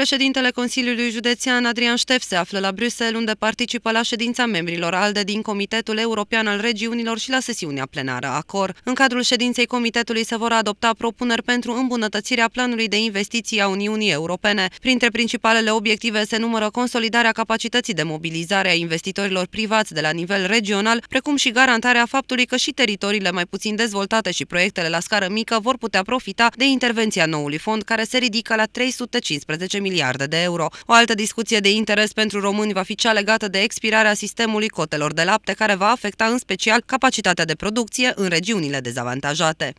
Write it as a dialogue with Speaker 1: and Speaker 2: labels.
Speaker 1: Președintele Consiliului Județean Adrian Ștef se află la Bruxelles, unde participă la ședința membrilor ALDE din Comitetul European al Regiunilor și la sesiunea plenară ACOR. În cadrul ședinței Comitetului se vor adopta propuneri pentru îmbunătățirea planului de investiții a Uniunii Europene. Printre principalele obiective se numără consolidarea capacității de mobilizare a investitorilor privați de la nivel regional, precum și garantarea faptului că și teritoriile mai puțin dezvoltate și proiectele la scară mică vor putea profita de intervenția noului fond, care se ridică la 315 milioane miliarde de euro. O altă discuție de interes pentru români va fi cea legată de expirarea sistemului cotelor de lapte, care va afecta în special capacitatea de producție în regiunile dezavantajate.